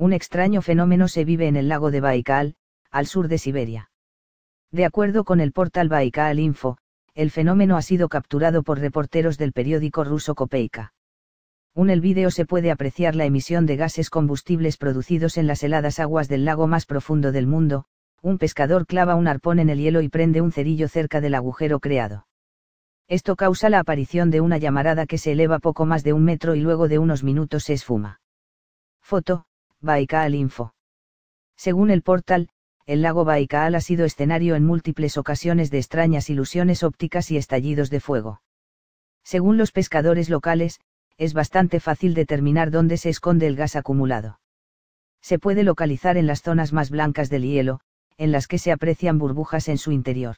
Un extraño fenómeno se vive en el lago de Baikal, al sur de Siberia. De acuerdo con el portal Baikal Info, el fenómeno ha sido capturado por reporteros del periódico ruso Kopeika. Un el vídeo se puede apreciar la emisión de gases combustibles producidos en las heladas aguas del lago más profundo del mundo, un pescador clava un arpón en el hielo y prende un cerillo cerca del agujero creado. Esto causa la aparición de una llamarada que se eleva poco más de un metro y luego de unos minutos se esfuma. Foto, Baikal Info. Según el portal, el lago Baikal ha sido escenario en múltiples ocasiones de extrañas ilusiones ópticas y estallidos de fuego. Según los pescadores locales, es bastante fácil determinar dónde se esconde el gas acumulado. Se puede localizar en las zonas más blancas del hielo, en las que se aprecian burbujas en su interior.